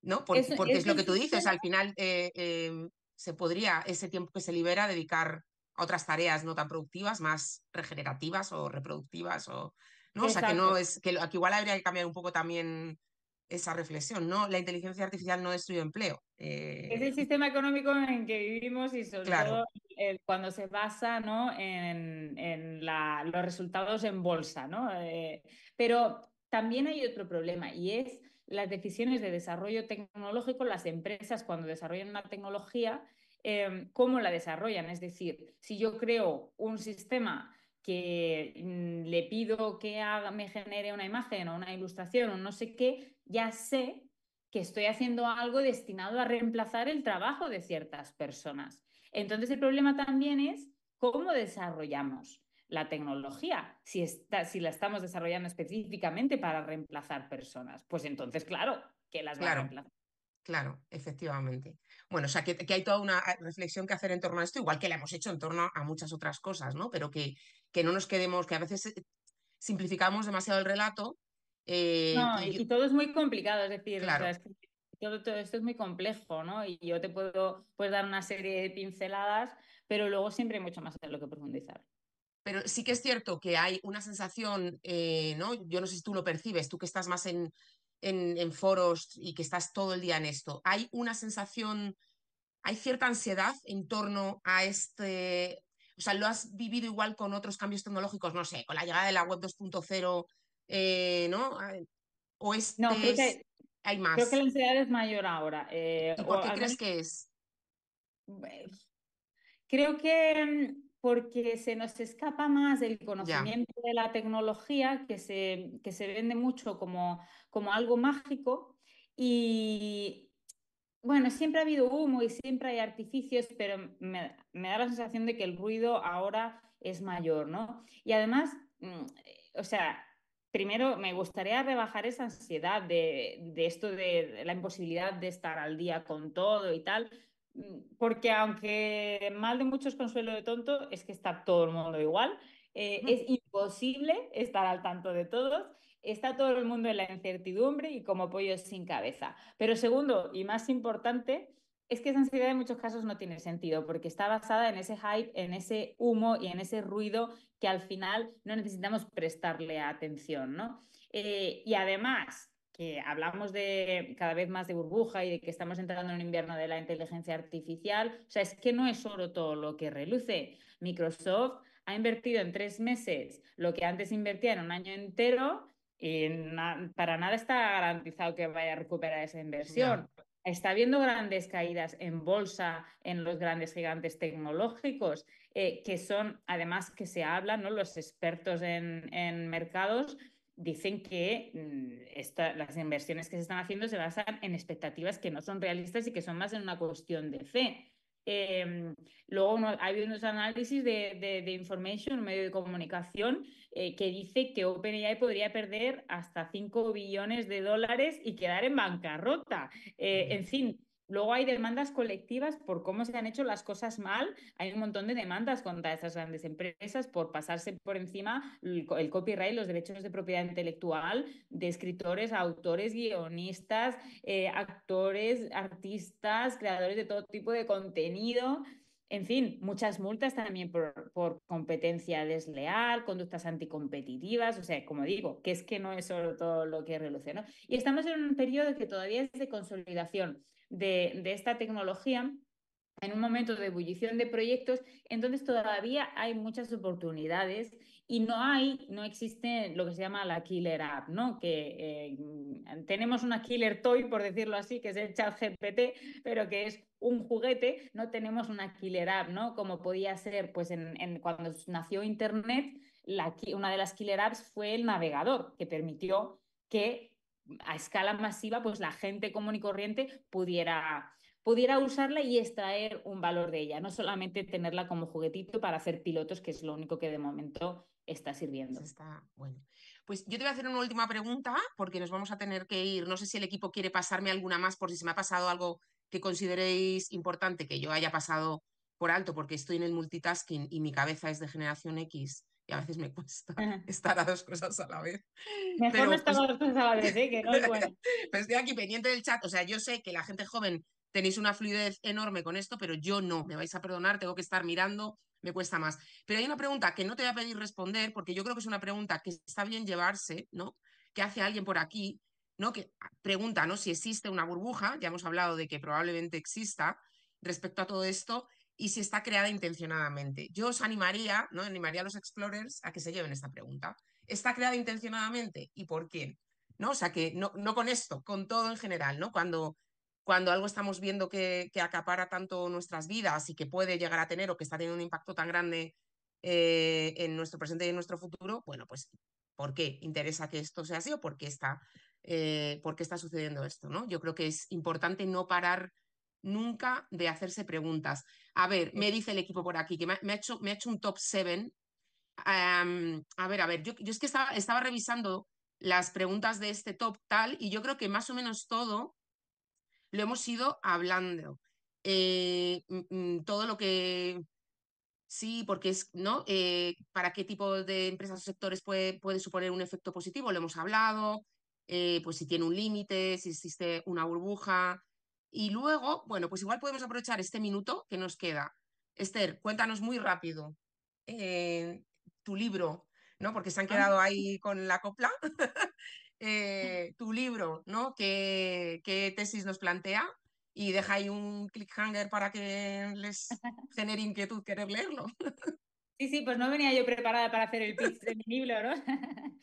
¿no? porque es, lo que tú dices, al final eh, em, se podría ese tiempo que se libera dedicar a otras tareas no tan productivas, más regenerativas o reproductivas o... ¿no? sea, que no es que, que igual habría que cambiar un poco también esa reflexión, ¿no? La inteligencia artificial no es destruye empleo. Es el eh, sistema económico en que vivimos y sobre todo eh, cuando se basa ¿no? en, los resultados en bolsa, ¿no? Eh, pero también hay otro problema y es las decisiones de desarrollo tecnológico, las empresas cuando desarrollan una tecnología, em, cómo la desarrollan. Es decir, si yo creo un sistema que mm, le pido que me genere una imagen o una ilustración o no sé qué, ya sé que estoy haciendo algo destinado a reemplazar el trabajo de ciertas personas. Entonces el problema también es cómo desarrollamos la tecnología, si, si la estamos desarrollando específicamente para reemplazar personas. Pues entonces, claro, que las claro. va a reemplazar. Claro, efectivamente. Bueno, o sea, que, hay toda una ah, reflexión que hacer en torno a esto, igual que la hemos hecho en torno a muchas otras cosas, ¿no? Pero que, que no nos quedemos, que a veces eh, simplificamos demasiado el relato eh, no, y, todo es muy complicado, es decir, todo, esto es muy complejo, ¿no? Y yo te puedo pues, dar una serie de pinceladas, pero luego siempre hay mucho más de lo que profundizar. Pero sí que es cierto que hay una sensación, eh, ¿no? Yo no sé si tú lo percibes, tú que estás más en, en foros y que estás todo el día en esto, hay una sensación, hay cierta ansiedad en torno a este, o sea, lo has vivido igual con otros cambios tecnológicos, no sé, con la llegada de la web 2.0 eh, ¿no? Ah, o es, que, hay más. Creo que la ansiedad es mayor ahora. Eh, ¿Y por qué crees que es? Creo que mm, porque se nos escapa más el conocimiento de la tecnología, que se, se vende mucho como, como algo mágico. Y bueno, siempre ha habido humo y siempre hay artificios, pero me da la sensación de que el ruido ahora es mayor, ¿no? Y además, mm, eh, o sea, primero me gustaría rebajar esa ansiedad de, esto de la imposibilidad de estar al día con todo y tal, mm, porque aunque mal de muchos consuelo de tonto, es que está todo el mundo igual. Eh, es imposible estar al tanto de todos, está todo el mundo en la incertidumbre y como pollo sin cabeza. Pero segundo, y más importante, es que esa ansiedad en muchos casos no tiene sentido porque está basada en ese hype, en ese humo y en ese ruido que al final no necesitamos prestarle atención, ¿no? Eh, y además que hablamos de cada vez más de burbuja y de que estamos entrando en un invierno de la inteligencia artificial, o sea, es que no es solo todo lo que reluce. Microsoft ha invertido en tres meses lo que antes invertía en un año entero y para nada está garantizado que vaya a recuperar esa inversión está habiendo grandes caídas en bolsa en los grandes gigantes tecnológicos, eh, que son, además que se habla, ¿no? los expertos en, mercados dicen que mm, las inversiones que se están haciendo se basan en expectativas que no son realistas y que son más en una cuestión de fe. Em, luego hay unos análisis de, de, Information, un medio de comunicación, eh, que dice que OpenAI podría perder hasta 5 billones de dólares y quedar en bancarrota. Eh, en fin, Luego hay demandas colectivas por cómo se han hecho las cosas mal. Hay un montón de demandas contra esas grandes empresas por pasarse por encima el, copyright, los derechos de propiedad intelectual de escritores, autores, guionistas, eh, actores, artistas, creadores de todo tipo de contenido. En fin, muchas multas también por, competencia desleal, conductas anticompetitivas, o sea, como digo, que es que no es solo todo lo que reluce, Y estamos en un periodo que todavía es de consolidación de, de esta tecnología en un momento de ebullición de proyectos, entonces todavía hay muchas oportunidades y no hay, no existe lo que se llama la killer app, ¿no? Que eh, tenemos una killer toy, por decirlo así, que es el chat GPT, pero que es un juguete, no tenemos una killer app, ¿no? Como podía ser, pues, en, cuando nació Internet, la, una de las killer apps fue el navegador, que permitió que a escala masiva, pues la gente común y corriente pudiera pudiera usarla y extraer un valor de ella, no solamente tenerla como juguetito para hacer pilotos, que es lo único que de momento está sirviendo. Está bueno. Pues yo te voy a hacer una última pregunta porque nos vamos a tener que ir. No sé si el equipo quiere pasarme alguna más por si se me ha pasado algo que consideréis importante que yo haya pasado por alto porque estoy en el multitasking y mi cabeza es de generación X y a veces me cuesta estar a dos cosas a la vez. Mejor no estar pues dos cosas a la vez, ¿eh? que no es bueno. Pero pues estoy aquí pendiente del chat. O sea, yo sé que la gente joven tenéis una fluidez enorme con esto, pero yo no, me vais a perdonar, tengo que estar mirando, me cuesta más. Pero hay una pregunta que no te voy a pedir responder, porque yo creo que es una pregunta que está bien llevarse, ¿no? Que hace alguien por aquí, ¿no? Que pregunta, ¿no? Si existe una burbuja, ya hemos hablado de que probablemente exista respecto a todo esto, y si está creada intencionadamente. Yo os animaría, ¿no? Animaría a los explorers a que se lleven esta pregunta. ¿Está creada intencionadamente? ¿Y por quién? ¿No? O sea, que no, no con esto, con todo en general, ¿no? Cuando cuando algo estamos viendo que, acapara tanto nuestras vidas y que puede llegar a tener o que está teniendo un impacto tan grande eh, en nuestro presente y en nuestro futuro, bueno, pues ¿por qué interesa que esto sea así o por qué está, eh, está sucediendo esto? ¿no? Yo creo que es importante no parar nunca de hacerse preguntas. A ver, me dice el equipo por aquí que me, ha, hecho, me hecho un top 7. a ver, a ver, yo, es que estaba, estaba revisando las preguntas de este top tal y yo creo que más o menos todo lo hemos ido hablando. Eh, mm, mm, todo lo que sí, porque es, ¿no? Eh, ¿Para qué tipo de empresas o sectores puede, puede suponer un efecto positivo? Lo hemos hablado, eh, pues si tiene un límite, si existe una burbuja. Y luego, bueno, pues igual podemos aprovechar este minuto que nos queda. Esther, cuéntanos muy rápido tu libro, ¿no? Porque se han ah. quedado ahí con la copla. Eh, tu libro, ¿no? ¿Qué, tesis nos plantea? Y deja ahí un clickhanger para que les genere inquietud querer leerlo. Sí, sí, pues no venía yo preparada para hacer el pitch de mi libro, ¿no?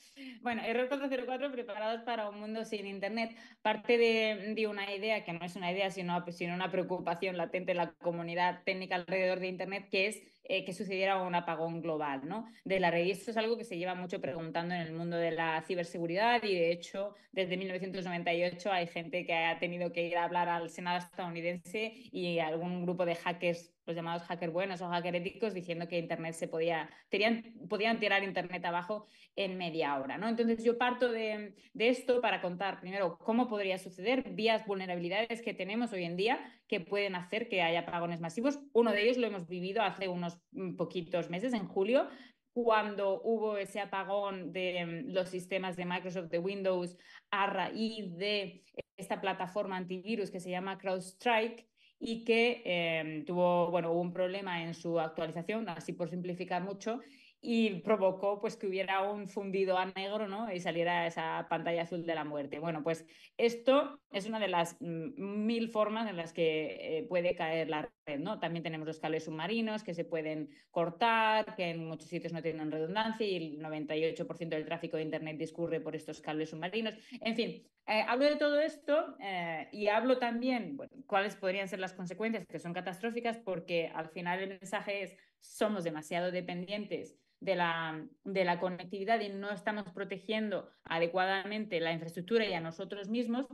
bueno, Error 404, preparados para un mundo sin Internet, parte de, una idea, que no es una idea, sino, sino una preocupación latente en la comunidad técnica alrededor de Internet, que es eh, que sucediera un apagón global ¿no? de la red. Y esto es algo que se lleva mucho preguntando en el mundo de la ciberseguridad y de hecho desde 1998 hay gente que ha tenido que ir a hablar al Senado estadounidense y algún grupo de hackers los llamados hacker buenos o hacker éticos diciendo que Internet se podía, tenían, podían tirar Internet abajo en media hora. ¿no? Entonces yo parto de, de, esto para contar primero cómo podría suceder, vías, vulnerabilidades que tenemos hoy en día que pueden hacer que haya apagones masivos. Uno de ellos lo hemos vivido hace unos mm, poquitos meses, en julio, cuando hubo ese apagón de mm, los sistemas de Microsoft de Windows a raíz de esta plataforma antivirus que se llama CrowdStrike y que em, tuvo, bueno, hubo un problema en su actualización, así por simplificar mucho, y provocó pues que hubiera un fundido a negro, ¿no? Y saliera esa pantalla azul de la muerte. Bueno, pues esto es una de las mm, mil formas en las que eh, puede caer la red, ¿no? También tenemos los cables submarinos que se pueden cortar, que en muchos sitios no tienen redundancia y el 98% del tráfico de internet discurre por estos cables submarinos. En fin, eh, hablo de todo esto eh, y hablo también cuáles podrían ser las consecuencias que son catastróficas porque al final el mensaje es somos demasiado dependientes de la, conectividad y no estamos protegiendo adecuadamente la infraestructura y a nosotros mismos,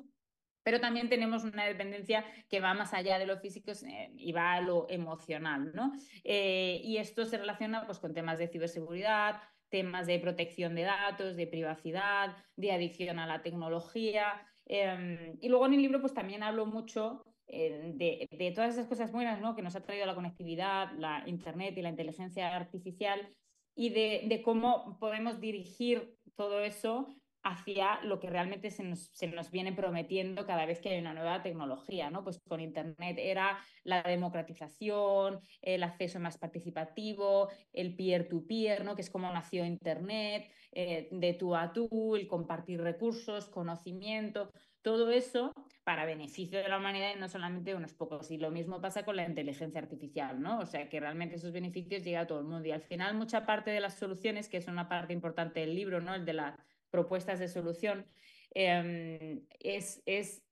pero también tenemos una dependencia que va más allá de lo físico eh, y va a lo emocional, ¿no? Eh, y esto se relaciona pues, con temas de ciberseguridad, temas de protección de datos, de privacidad, de adicción a la tecnología. Em, y luego en el libro pues, también hablo mucho eh, de, todas esas cosas buenas ¿no? que nos ha traído la conectividad, la Internet y la inteligencia artificial y de, cómo podemos dirigir todo eso hacia lo que realmente se nos, viene prometiendo cada vez que hay una nueva tecnología, ¿no? Pues con Internet era la democratización, el acceso más participativo, el peer-to-peer, -peer, to peer no Que es como nació Internet, eh, de tú a tú, el compartir recursos, conocimiento, todo eso para beneficio de la humanidad y no solamente unos pocos. Y lo mismo pasa con la inteligencia artificial, ¿no? O sea, que realmente esos beneficios llegan a todo el mundo. Y al final, mucha parte de las soluciones, que es una parte importante del libro, ¿no? El de las propuestas de solución, em, es, es,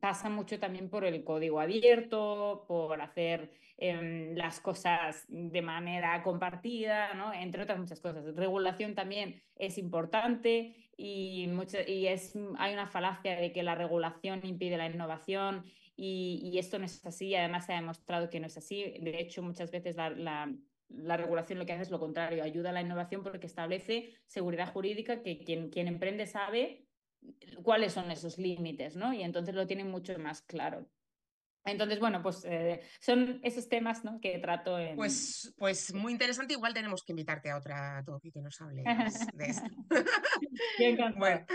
pasa mucho también por el código abierto, por hacer em, las cosas de manera compartida, ¿no? Entre otras muchas cosas. Regulación también es importante y, y es, hay una falacia de que la regulación impide la innovación y, y, esto no es así, además se ha demostrado que no es así. De hecho, muchas veces la, la, regulación lo que hace es lo contrario, ayuda a la innovación porque establece seguridad jurídica que quien, quien emprende sabe cuáles son esos límites, ¿no? Y entonces lo tiene mucho más claro. Entonces, bueno, pues eh, son esos temas ¿no? que trato en... Pues, pues muy interesante, igual tenemos que invitarte a otra Toki que nos hable de esto. bueno,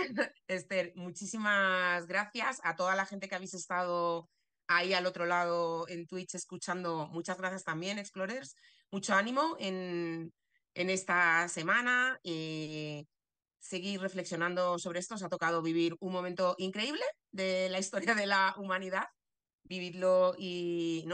Esther, muchísimas gracias a toda la gente que habéis estado ahí al otro lado en Twitch escuchando. Muchas gracias también, Explorers. Mucho ánimo en, en esta semana. y seguir reflexionando sobre esto. Os ha tocado vivir un momento increíble de la historia de la humanidad vivirlo y,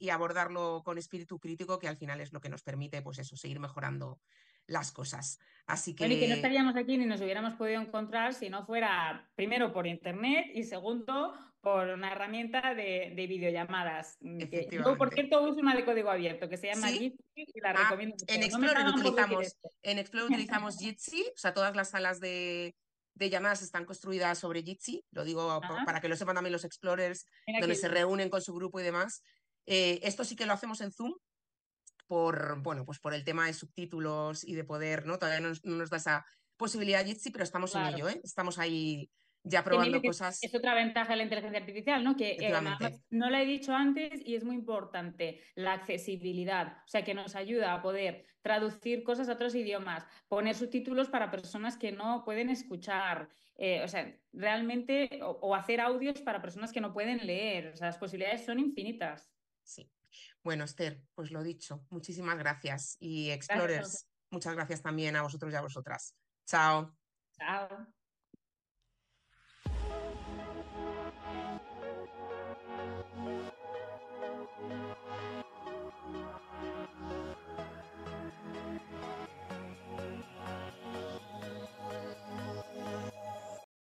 y, abordarlo con espíritu crítico, que al final es lo que nos permite, pues eso, seguir mejorando las cosas. Así que... Bueno, que no estaríamos aquí ni nos hubiéramos podido encontrar si no fuera, primero, por internet y segundo, por una herramienta de, videollamadas. Mm, yo, por cierto, uso una de código abierto que se llama y la ah, recomiendo. En Explore, utilizamos, en Explore utilizamos Jitsi, o sea, todas las salas de de llamadas están construidas sobre Jitsi, lo digo para que lo sepan también los explorers, donde se reúnen con su grupo y demás. Eh, esto sí que lo hacemos en Zoom por, bueno, pues por el tema de subtítulos y de poder, ¿no? Todavía no, nos da esa posibilidad Jitsi, pero estamos en ello, ¿eh? Estamos ahí ya probando cosas. Es otra ventaja de la inteligencia artificial, ¿no? Que eh, no la he dicho antes y es muy importante, la accesibilidad, o sea, que nos ayuda a poder traducir cosas a otros idiomas, poner subtítulos para personas que no pueden escuchar, eh, o sea, realmente, o, hacer audios para personas que no pueden leer, o sea, las posibilidades son infinitas. Sí. Bueno, Esther, pues lo dicho, muchísimas gracias. Y Explorers, muchas gracias también a vosotros y a vosotras. Chao. Chao.